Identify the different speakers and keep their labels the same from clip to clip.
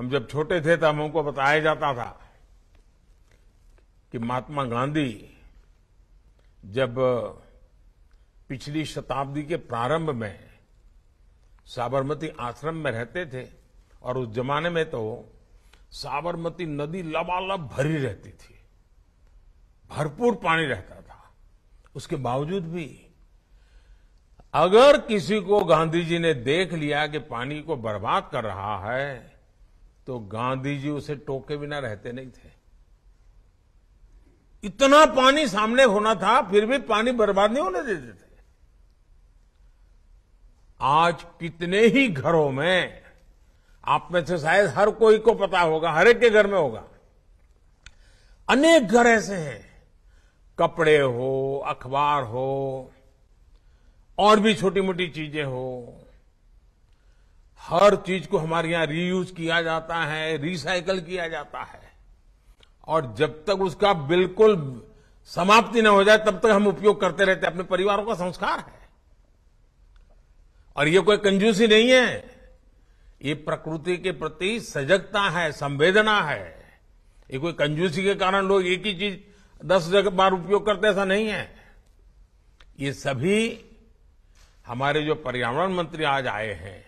Speaker 1: हम जब छोटे थे तब तो हमको बताया जाता था कि महात्मा गांधी जब पिछली शताब्दी के प्रारंभ में साबरमती आश्रम में रहते थे और उस जमाने में तो साबरमती नदी लबालब भरी रहती थी भरपूर पानी रहता था उसके बावजूद भी अगर किसी को गांधी जी ने देख लिया कि पानी को बर्बाद कर रहा है तो गांधी जी उसे टोके बिना रहते नहीं थे इतना पानी सामने होना था फिर भी पानी बर्बाद नहीं होने देते थे आज कितने ही घरों में आप में से शायद हर कोई को पता होगा हर एक के घर में होगा अनेक घर ऐसे हैं कपड़े हो अखबार हो और भी छोटी मोटी चीजें हो हर चीज को हमारे यहां रीयूज किया जाता है रिसाइकल किया जाता है और जब तक उसका बिल्कुल समाप्ति न हो जाए तब तक हम उपयोग करते रहते अपने परिवारों का संस्कार है और ये कोई कंजूसी नहीं है ये प्रकृति के प्रति सजगता है संवेदना है ये कोई कंजूसी के कारण लोग एक ही चीज दस जगह बार उपयोग करते ऐसा नहीं है ये सभी हमारे जो पर्यावरण मंत्री आज आए हैं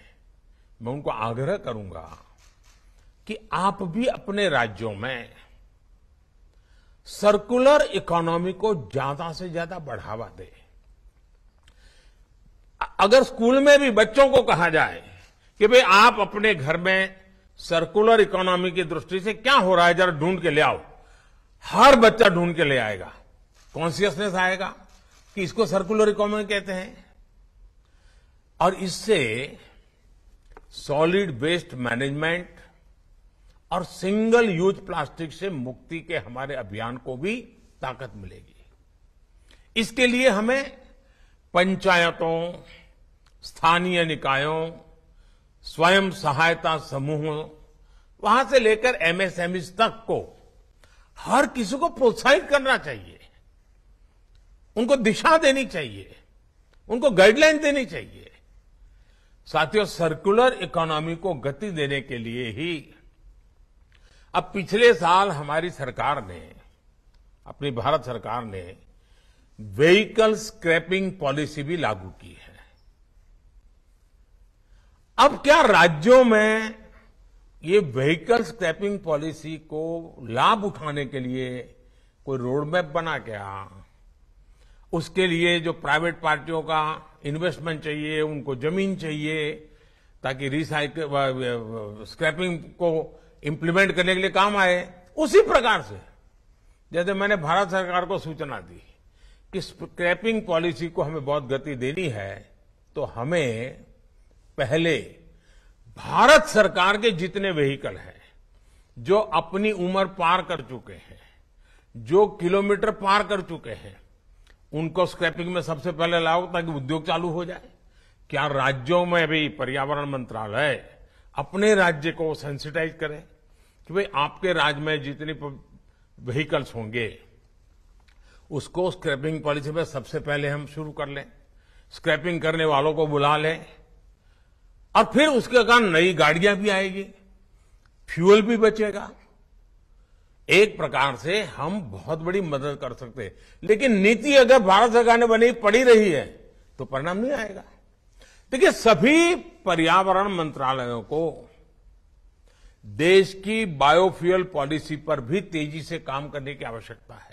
Speaker 1: मैं उनको आग्रह करूंगा कि आप भी अपने राज्यों में सर्कुलर इकोनॉमी को ज्यादा से ज्यादा बढ़ावा दें अगर स्कूल में भी बच्चों को कहा जाए कि भाई आप अपने घर में सर्कुलर इकोनॉमी की दृष्टि से क्या हो रहा है जरा ढूंढ के ले आओ हर बच्चा ढूंढ के ले आएगा कॉन्सियसनेस आएगा कि इसको सर्कुलर इकोनॉमी कहते हैं और इससे सॉलिड वेस्ट मैनेजमेंट और सिंगल यूज प्लास्टिक से मुक्ति के हमारे अभियान को भी ताकत मिलेगी इसके लिए हमें पंचायतों स्थानीय निकायों स्वयं सहायता समूहों वहां से लेकर एमएसएमई e तक को हर किसी को प्रोत्साहित करना चाहिए उनको दिशा देनी चाहिए उनको गाइडलाइन देनी चाहिए साथियों सर्कुलर इकोनॉमी को गति देने के लिए ही अब पिछले साल हमारी सरकार ने अपनी भारत सरकार ने व्हीकल स्क्रैपिंग पॉलिसी भी लागू की है अब क्या राज्यों में ये व्हीकल स्क्रैपिंग पॉलिसी को लाभ उठाने के लिए कोई रोड मैप बना क्या उसके लिए जो प्राइवेट पार्टियों का इन्वेस्टमेंट चाहिए उनको जमीन चाहिए ताकि रिसाइकल स्क्रैपिंग को इम्प्लीमेंट करने के लिए काम आए उसी प्रकार से जैसे मैंने भारत सरकार को सूचना दी कि स्क्रैपिंग पॉलिसी को हमें बहुत गति देनी है तो हमें पहले भारत सरकार के जितने व्हीकल हैं जो अपनी उम्र पार कर चुके हैं जो किलोमीटर पार कर चुके हैं उनको स्क्रैपिंग में सबसे पहले लाओ ताकि उद्योग चालू हो जाए क्या राज्यों में भी पर्यावरण मंत्रालय अपने राज्य को सेंसिटाइज करें कि भाई आपके राज्य में जितने व्हीकल्स होंगे उसको स्क्रैपिंग पॉलिसी में सबसे पहले हम शुरू कर लें स्क्रैपिंग करने वालों को बुला लें और फिर उसके कारण नई गाड़ियां भी आएगी फ्यूल भी बचेगा एक प्रकार से हम बहुत बड़ी मदद कर सकते हैं लेकिन नीति अगर भारत सरकार ने बनी पड़ी रही है तो परिणाम नहीं आएगा देखिए सभी पर्यावरण मंत्रालयों को देश की बायोफ्यूल पॉलिसी पर भी तेजी से काम करने की आवश्यकता है